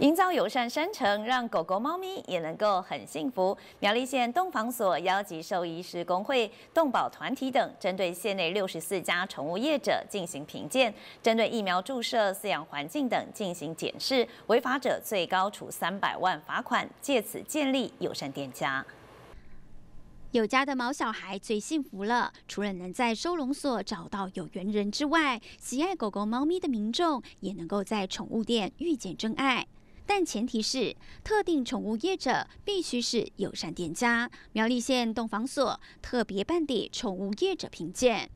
营造友善山城，让狗狗、猫咪也能够很幸福。苗栗县动房所、幺级兽医师工会、动保团体等，针对县内六十四家宠物业者进行评鉴，针对疫苗注射、饲养环境等进行检视，违法者最高处三百万罚款。借此建立友善店家，有家的毛小孩最幸福了。除了能在收容所找到有缘人之外，喜爱狗狗、猫咪的民众也能够在宠物店遇见真爱。但前提是，特定宠物业者必须是友善店家。苗栗县动防所特别办理宠物业者评鉴，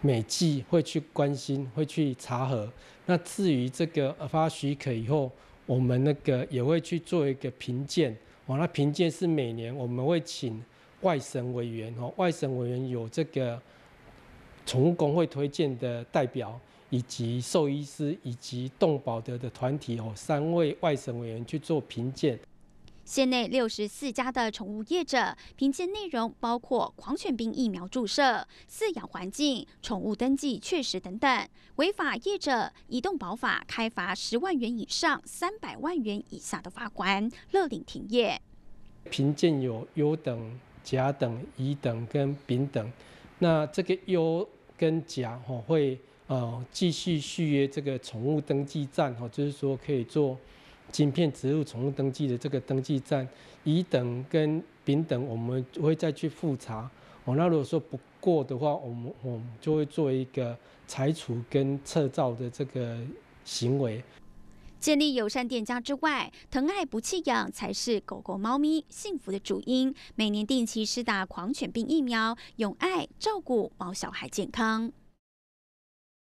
每季会去关心、会去查核。那至于这个发许可以后，我们那个也会去做一个评鉴。哦，那评鉴是每年我们会请外省委员，哦，外省委员有这个宠物工会推荐的代表。以及兽医师以及动保德的团体哦，三位外省委员去做评鉴。县内六十四家的宠物业者评鉴内容包括狂犬病疫苗注射、饲养环境、宠物登记确实等等。违法业者移动保法开罚十万元以上三百万元以下的罚款，勒令停业。评鉴有优等、甲等、乙等跟丙等。那这个优跟甲哦会。呃，继续续约这个宠物登记站哦，就是说可以做晶片植入宠物登记的这个登记站，乙等跟丙等，我们会再去复查哦。那如果说不过的话，我们我们就会做一个拆除跟撤照的这个行为。建立友善店家之外，疼爱不弃养才是狗狗猫咪幸福的主因。每年定期施打狂犬病疫苗，用爱照顾猫小孩健康。